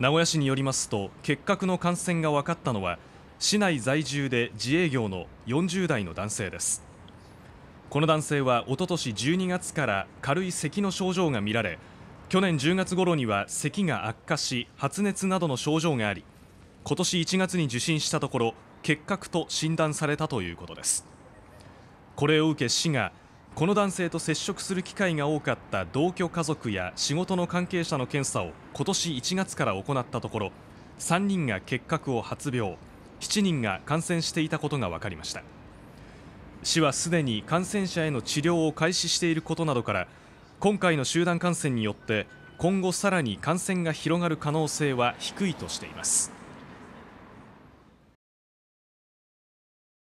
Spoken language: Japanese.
名古屋市によりますと結核の感染が分かったのは市内在住で自営業の40代の男性ですこの男性はおととし12月から軽い咳の症状が見られ去年10月頃には咳が悪化し発熱などの症状があり今年1月に受診したところ結核と診断されたということですこれを受け市がこの男性と接触する機会が多かった同居家族や仕事の関係者の検査を今年1月から行ったところ3人が結核を発病7人が感染していたことが分かりました市はすでに感染者への治療を開始していることなどから今回の集団感染によって今後さらに感染が広がる可能性は低いとしています